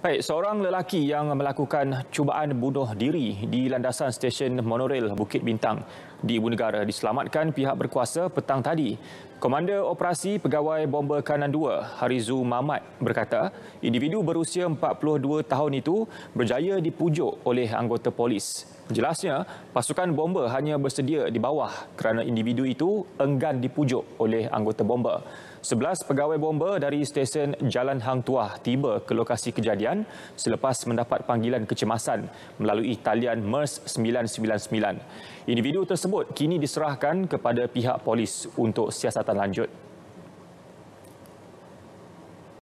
Baik, seorang lelaki yang melakukan cubaan bunuh diri di landasan stesen monorail Bukit Bintang di Ibu Negara diselamatkan pihak berkuasa petang tadi. Komander Operasi Pegawai Bomber Kanan 2, Harizu Mamat berkata, individu berusia 42 tahun itu berjaya dipujuk oleh anggota polis. Jelasnya, pasukan bomber hanya bersedia di bawah kerana individu itu enggan dipujuk oleh anggota bomber. 11 pegawai bomber dari stesen Jalan Hang Tuah tiba ke lokasi kejadian kematian selepas mendapat panggilan kecemasan melalui talian MERS 999. Individu tersebut kini diserahkan kepada pihak polis untuk siasatan lanjut.